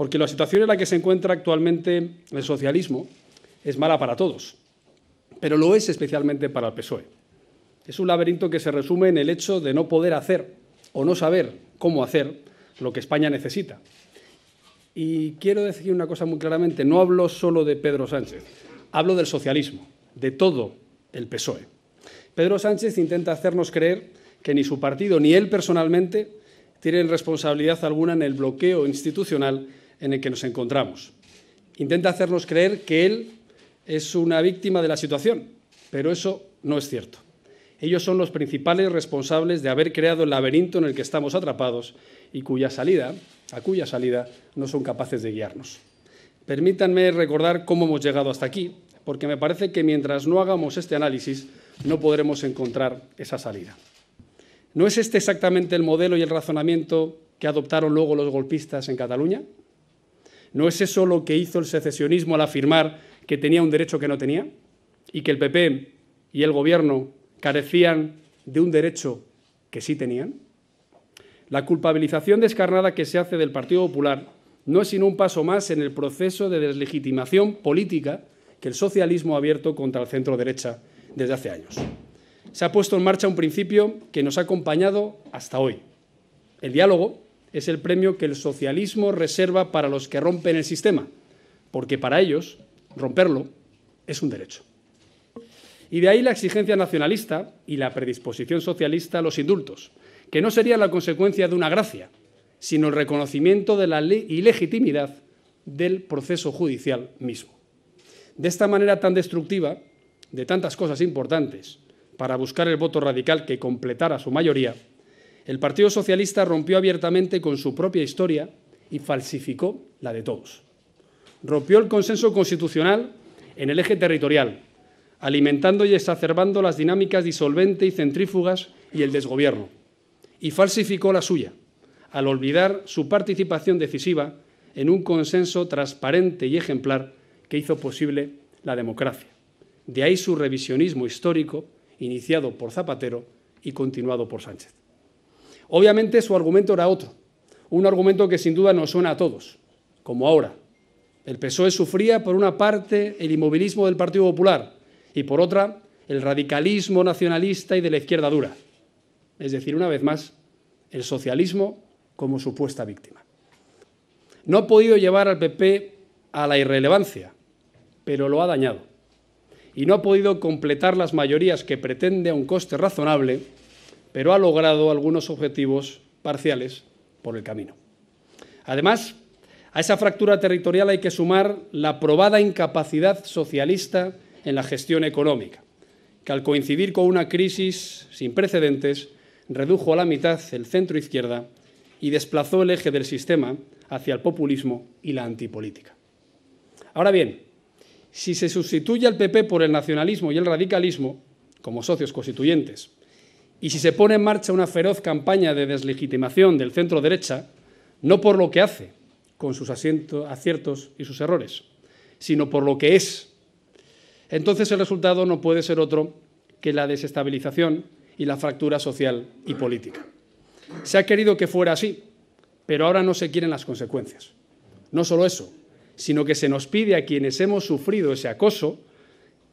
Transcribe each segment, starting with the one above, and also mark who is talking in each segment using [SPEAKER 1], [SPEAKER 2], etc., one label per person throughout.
[SPEAKER 1] porque la situación en la que se encuentra actualmente el socialismo es mala para todos, pero lo es especialmente para el PSOE. Es un laberinto que se resume en el hecho de no poder hacer o no saber cómo hacer lo que España necesita. Y quiero decir una cosa muy claramente, no hablo solo de Pedro Sánchez, hablo del socialismo, de todo el PSOE. Pedro Sánchez intenta hacernos creer que ni su partido ni él personalmente tienen responsabilidad alguna en el bloqueo institucional en el que nos encontramos. Intenta hacernos creer que él es una víctima de la situación, pero eso no es cierto. Ellos son los principales responsables de haber creado el laberinto en el que estamos atrapados y cuya salida, a cuya salida no son capaces de guiarnos. Permítanme recordar cómo hemos llegado hasta aquí, porque me parece que mientras no hagamos este análisis no podremos encontrar esa salida. ¿No es este exactamente el modelo y el razonamiento que adoptaron luego los golpistas en Cataluña? ¿No es eso lo que hizo el secesionismo al afirmar que tenía un derecho que no tenía? ¿Y que el PP y el Gobierno carecían de un derecho que sí tenían? La culpabilización descarnada que se hace del Partido Popular no es sino un paso más en el proceso de deslegitimación política que el socialismo ha abierto contra el centro derecha desde hace años. Se ha puesto en marcha un principio que nos ha acompañado hasta hoy, el diálogo es el premio que el socialismo reserva para los que rompen el sistema, porque para ellos romperlo es un derecho. Y de ahí la exigencia nacionalista y la predisposición socialista a los indultos, que no sería la consecuencia de una gracia, sino el reconocimiento de la ilegitimidad del proceso judicial mismo. De esta manera tan destructiva, de tantas cosas importantes, para buscar el voto radical que completara su mayoría, el Partido Socialista rompió abiertamente con su propia historia y falsificó la de todos. Rompió el consenso constitucional en el eje territorial, alimentando y exacerbando las dinámicas disolvente y centrífugas y el desgobierno, y falsificó la suya, al olvidar su participación decisiva en un consenso transparente y ejemplar que hizo posible la democracia. De ahí su revisionismo histórico, iniciado por Zapatero y continuado por Sánchez. Obviamente su argumento era otro, un argumento que sin duda nos suena a todos, como ahora. El PSOE sufría por una parte el inmovilismo del Partido Popular y por otra el radicalismo nacionalista y de la izquierda dura. Es decir, una vez más, el socialismo como supuesta víctima. No ha podido llevar al PP a la irrelevancia, pero lo ha dañado. Y no ha podido completar las mayorías que pretende a un coste razonable pero ha logrado algunos objetivos parciales por el camino. Además, a esa fractura territorial hay que sumar la probada incapacidad socialista en la gestión económica, que al coincidir con una crisis sin precedentes, redujo a la mitad el centro izquierda y desplazó el eje del sistema hacia el populismo y la antipolítica. Ahora bien, si se sustituye al PP por el nacionalismo y el radicalismo, como socios constituyentes, y si se pone en marcha una feroz campaña de deslegitimación del centro derecha, no por lo que hace, con sus aciertos y sus errores, sino por lo que es, entonces el resultado no puede ser otro que la desestabilización y la fractura social y política. Se ha querido que fuera así, pero ahora no se quieren las consecuencias. No solo eso, sino que se nos pide a quienes hemos sufrido ese acoso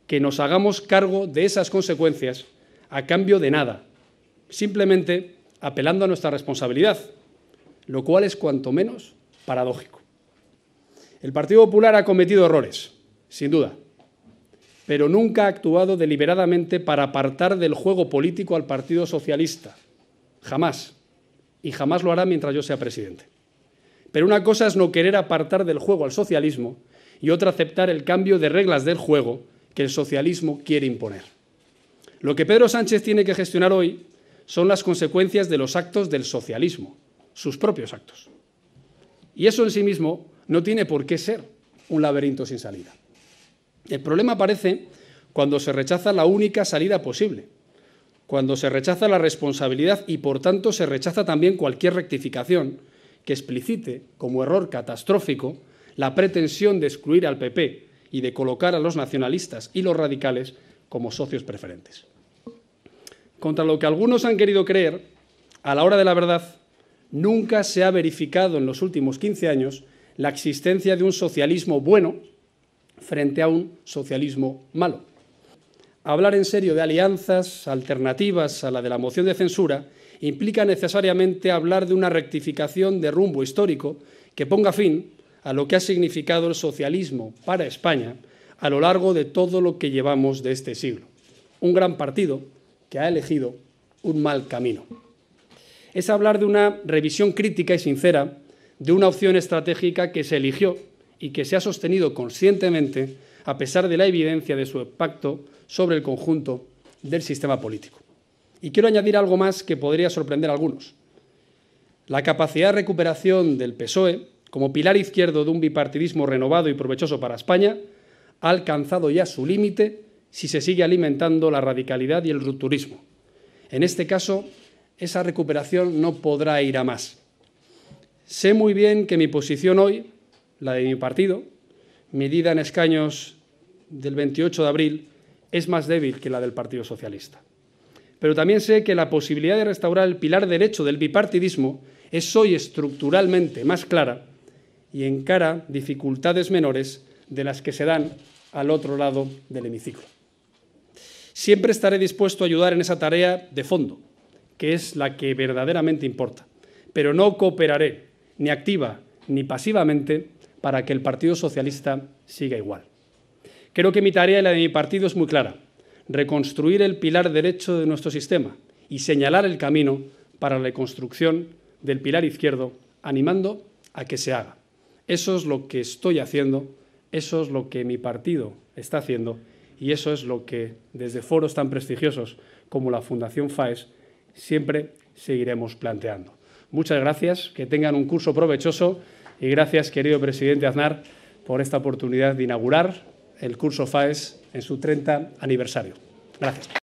[SPEAKER 1] que nos hagamos cargo de esas consecuencias a cambio de nada, simplemente apelando a nuestra responsabilidad, lo cual es cuanto menos paradójico. El Partido Popular ha cometido errores, sin duda, pero nunca ha actuado deliberadamente para apartar del juego político al Partido Socialista. Jamás. Y jamás lo hará mientras yo sea presidente. Pero una cosa es no querer apartar del juego al socialismo y otra aceptar el cambio de reglas del juego que el socialismo quiere imponer. Lo que Pedro Sánchez tiene que gestionar hoy son las consecuencias de los actos del socialismo, sus propios actos. Y eso en sí mismo no tiene por qué ser un laberinto sin salida. El problema aparece cuando se rechaza la única salida posible, cuando se rechaza la responsabilidad y por tanto se rechaza también cualquier rectificación que explicite como error catastrófico la pretensión de excluir al PP y de colocar a los nacionalistas y los radicales como socios preferentes contra lo que algunos han querido creer, a la hora de la verdad, nunca se ha verificado en los últimos 15 años la existencia de un socialismo bueno frente a un socialismo malo. Hablar en serio de alianzas alternativas a la de la moción de censura implica necesariamente hablar de una rectificación de rumbo histórico que ponga fin a lo que ha significado el socialismo para España a lo largo de todo lo que llevamos de este siglo. Un gran partido que ha elegido un mal camino. Es hablar de una revisión crítica y sincera de una opción estratégica que se eligió y que se ha sostenido conscientemente a pesar de la evidencia de su impacto sobre el conjunto del sistema político. Y quiero añadir algo más que podría sorprender a algunos. La capacidad de recuperación del PSOE, como pilar izquierdo de un bipartidismo renovado y provechoso para España, ha alcanzado ya su límite si se sigue alimentando la radicalidad y el rupturismo. En este caso, esa recuperación no podrá ir a más. Sé muy bien que mi posición hoy, la de mi partido, medida en escaños del 28 de abril, es más débil que la del Partido Socialista. Pero también sé que la posibilidad de restaurar el pilar derecho del bipartidismo es hoy estructuralmente más clara y encara dificultades menores de las que se dan al otro lado del hemiciclo. Siempre estaré dispuesto a ayudar en esa tarea de fondo, que es la que verdaderamente importa, pero no cooperaré ni activa ni pasivamente para que el Partido Socialista siga igual. Creo que mi tarea y la de mi partido es muy clara, reconstruir el pilar derecho de nuestro sistema y señalar el camino para la reconstrucción del pilar izquierdo, animando a que se haga. Eso es lo que estoy haciendo, eso es lo que mi partido está haciendo y eso es lo que desde foros tan prestigiosos como la Fundación FAES siempre seguiremos planteando. Muchas gracias, que tengan un curso provechoso y gracias, querido presidente Aznar, por esta oportunidad de inaugurar el curso FAES en su 30 aniversario. Gracias.